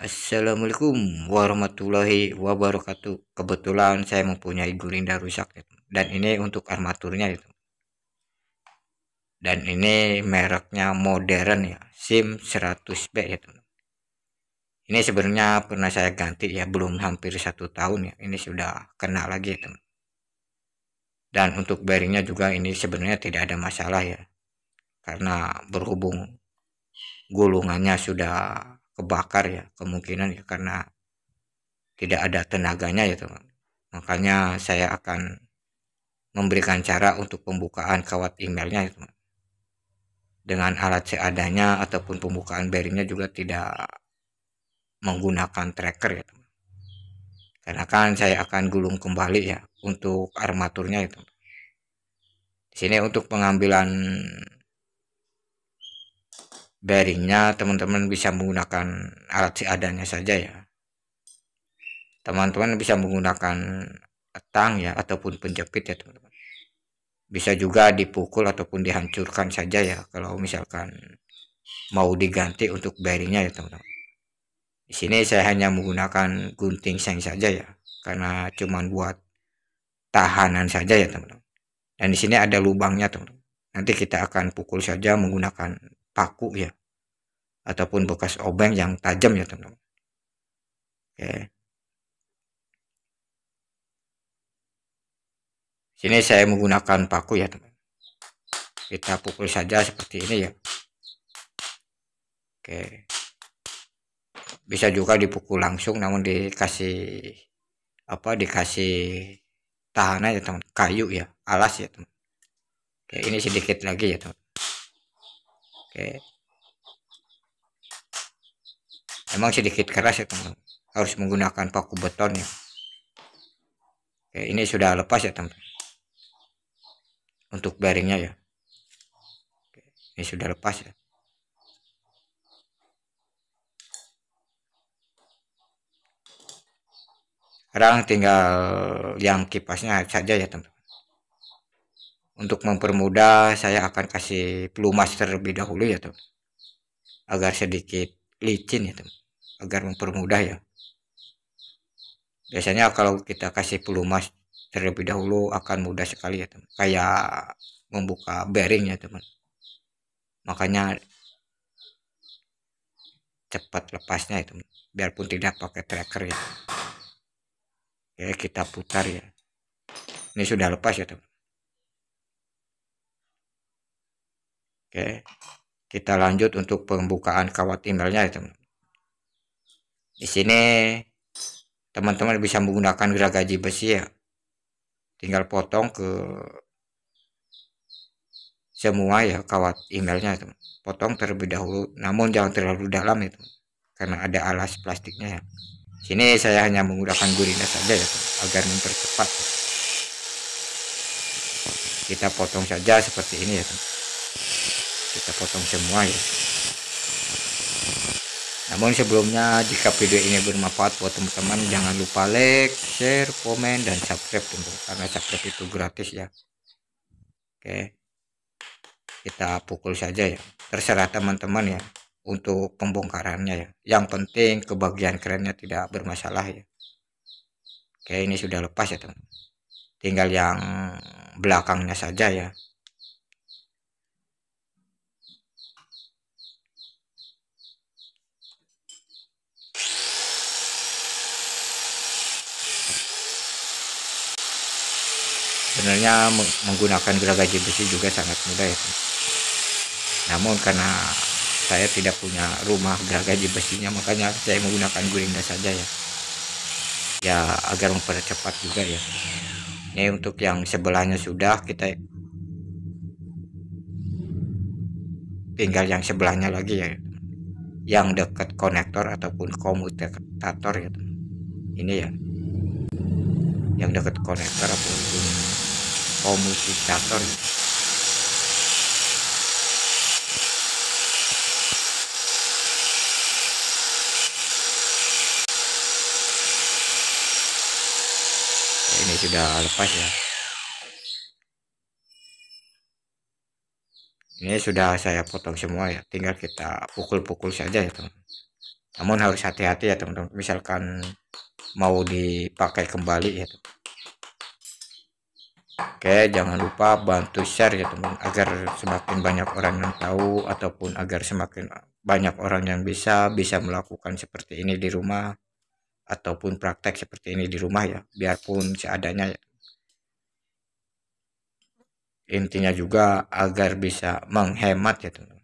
Assalamualaikum warahmatullahi wabarakatuh. Kebetulan saya mempunyai gurinda rusak ya, dan ini untuk armaturnya itu. Dan ini mereknya modern ya, SIM 100B ya teman. Ini sebenarnya pernah saya ganti ya, belum hampir satu tahun ya. Ini sudah kena lagi ya teman. Dan untuk bearingnya juga ini sebenarnya tidak ada masalah ya. Karena berhubung gulungannya sudah kebakar ya kemungkinan ya karena tidak ada tenaganya ya teman makanya saya akan memberikan cara untuk pembukaan kawat emailnya ya teman dengan alat seadanya ataupun pembukaan bearingnya juga tidak menggunakan tracker ya teman karena kan saya akan gulung kembali ya untuk armaturnya itu ya, di sini untuk pengambilan bearingnya teman-teman bisa menggunakan alat seadanya saja ya teman-teman bisa menggunakan tang ya ataupun penjepit ya teman-teman bisa juga dipukul ataupun dihancurkan saja ya kalau misalkan mau diganti untuk bearingnya ya teman-teman di sini saya hanya menggunakan gunting seng saja ya karena cuman buat tahanan saja ya teman-teman dan di sini ada lubangnya teman-teman nanti kita akan pukul saja menggunakan paku ya ataupun hmm. bekas obeng yang tajam ya teman-teman. Oke. Sini saya menggunakan paku ya teman. Kita pukul saja seperti ini ya. Oke. Bisa juga dipukul langsung namun dikasih apa dikasih tahanan ya teman, kayu ya, alas ya teman. Oke, ini sedikit lagi ya teman. Oke. Emang sedikit keras ya teman. Harus menggunakan paku beton ya. Oke, ini sudah lepas ya teman. Untuk bearingnya ya. Oke, ini sudah lepas ya. Sekarang tinggal yang kipasnya saja ya teman untuk mempermudah saya akan kasih pelumas terlebih dahulu ya tuh agar sedikit licin ya teman agar mempermudah ya biasanya kalau kita kasih pelumas terlebih dahulu akan mudah sekali ya teman kayak membuka bearing ya teman makanya cepat lepasnya itu ya, biarpun tidak pakai tracker ya ya kita putar ya ini sudah lepas ya teman Oke. Kita lanjut untuk pembukaan kawat emailnya ya, teman. Di sini teman-teman bisa menggunakan gergaji besi ya. Tinggal potong ke semua ya kawat emailnya teman. Potong terlebih dahulu, namun jangan terlalu dalam itu ya, karena ada alas plastiknya ya. Sini saya hanya menggunakan gurinda saja ya teman, agar mempercepat. Kita potong saja seperti ini ya teman kita potong semua ya namun sebelumnya jika video ini bermanfaat buat teman-teman jangan lupa like share komen dan subscribe tentu karena subscribe itu gratis ya oke kita pukul saja ya terserah teman-teman ya untuk pembongkarannya ya yang penting kebagian kerennya tidak bermasalah ya oke ini sudah lepas ya teman tinggal yang belakangnya saja ya sebenarnya menggunakan gergaji besi juga sangat mudah ya namun karena saya tidak punya rumah gergaji besinya makanya saya menggunakan gerinda saja ya ya agar mempercepat juga ya ini untuk yang sebelahnya sudah kita tinggal yang sebelahnya lagi ya yang dekat konektor ataupun komutator ya ini ya yang dekat konektor ataupun komunikator ini sudah lepas ya ini sudah saya potong semua ya tinggal kita pukul-pukul saja ya teman namun harus hati-hati ya teman-teman misalkan mau dipakai kembali ya teman. Oke, jangan lupa bantu share ya teman agar semakin banyak orang yang tahu ataupun agar semakin banyak orang yang bisa bisa melakukan seperti ini di rumah ataupun praktek seperti ini di rumah ya, biarpun seadanya ya. Intinya juga agar bisa menghemat ya teman.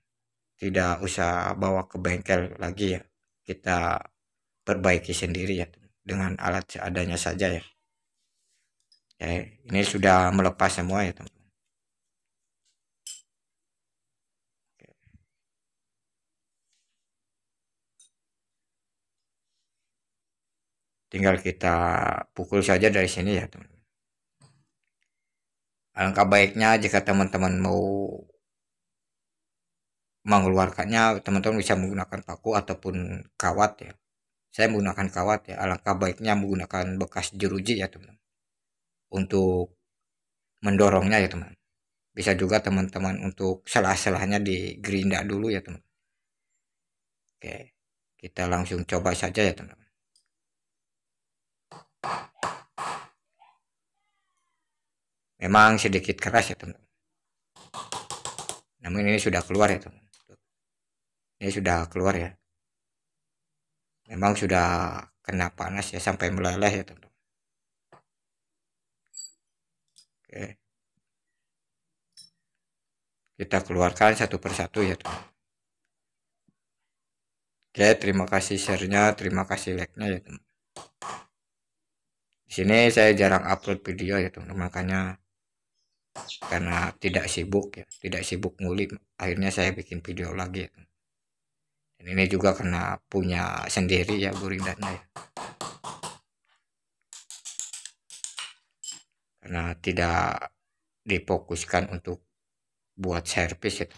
Tidak usah bawa ke bengkel lagi ya. Kita perbaiki sendiri ya teman. dengan alat seadanya saja ya. Ya, ini sudah melepas semua ya teman-teman. Tinggal kita pukul saja dari sini ya teman-teman. Alangkah baiknya jika teman-teman mau mengeluarkannya teman-teman bisa menggunakan paku ataupun kawat ya. Saya menggunakan kawat ya. Alangkah baiknya menggunakan bekas jeruji ya teman-teman untuk mendorongnya ya teman bisa juga teman-teman untuk salah-salahnya gerinda dulu ya teman oke kita langsung coba saja ya teman memang sedikit keras ya teman namun ini sudah keluar ya teman ini sudah keluar ya memang sudah kena panas ya sampai meleleh ya teman Oke. Kita keluarkan satu persatu ya teman. Oke, terima kasih share-nya, terima kasih like-nya ya teman. Di sini saya jarang upload video ya teman, makanya karena tidak sibuk ya, tidak sibuk ngulik, akhirnya saya bikin video lagi ya. Teman. Dan ini juga karena punya sendiri ya gurindannya ya. karena tidak difokuskan untuk buat servis itu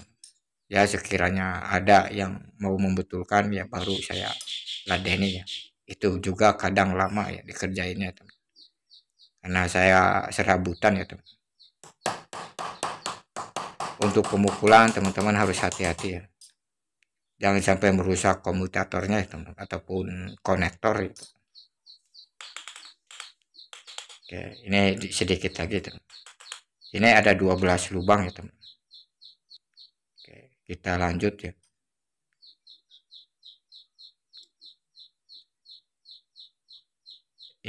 ya sekiranya ada yang mau membetulkan ya baru saya ladeni ya itu juga kadang lama ya dikerjainnya teman karena saya serabutan ya teman untuk pemukulan teman-teman harus hati-hati ya jangan sampai merusak komutatornya ya, teman ataupun konektor itu Oke, ini sedikit lagi teman. Ini ada 12 lubang ya teman. Oke, kita lanjut ya.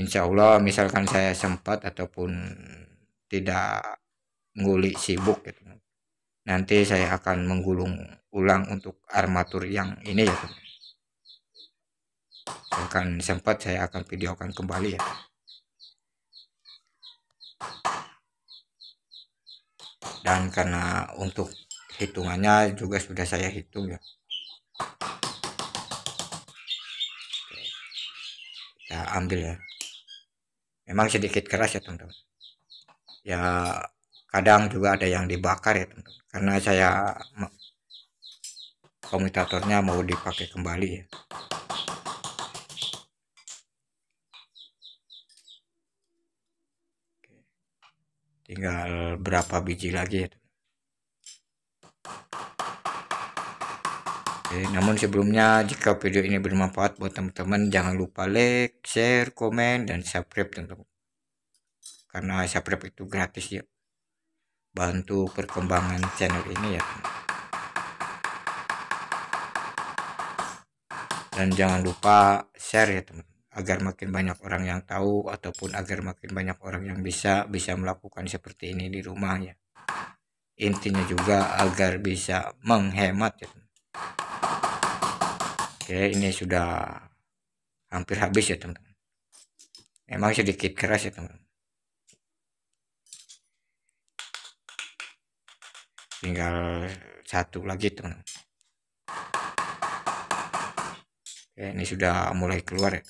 Insya Allah misalkan saya sempat ataupun tidak nguli sibuk gitu. Nanti saya akan menggulung ulang untuk armatur yang ini ya teman. akan sempat saya akan videokan kembali ya. dan karena untuk hitungannya juga sudah saya hitung ya kita ambil ya memang sedikit keras ya teman-teman ya kadang juga ada yang dibakar ya teman-teman karena saya komutatornya mau dipakai kembali ya tinggal berapa biji lagi ya Oke, namun sebelumnya jika video ini bermanfaat buat teman-teman jangan lupa like, share, komen, dan subscribe teman-teman. Karena subscribe itu gratis ya. Bantu perkembangan channel ini ya. Dan jangan lupa share ya teman teman agar makin banyak orang yang tahu ataupun agar makin banyak orang yang bisa bisa melakukan seperti ini di rumahnya intinya juga agar bisa menghemat ya oke ini sudah hampir habis ya teman-teman memang sedikit keras ya teman-teman tinggal satu lagi teman-teman ini sudah mulai keluar ya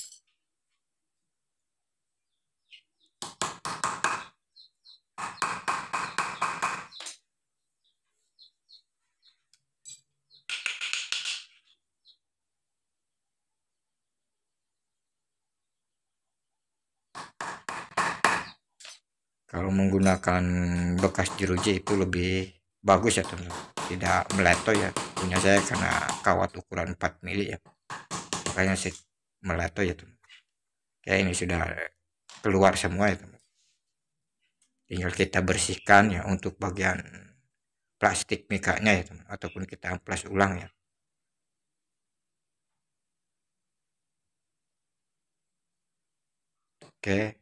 kalau menggunakan bekas jeruji itu lebih bagus ya teman-teman tidak meleto ya punya saya karena kawat ukuran 4 mili ya makanya saya meleto ya teman oke ya, ini sudah keluar semua ya teman tinggal kita bersihkan ya untuk bagian plastik mikanya ya teman ataupun kita amplas ulang ya oke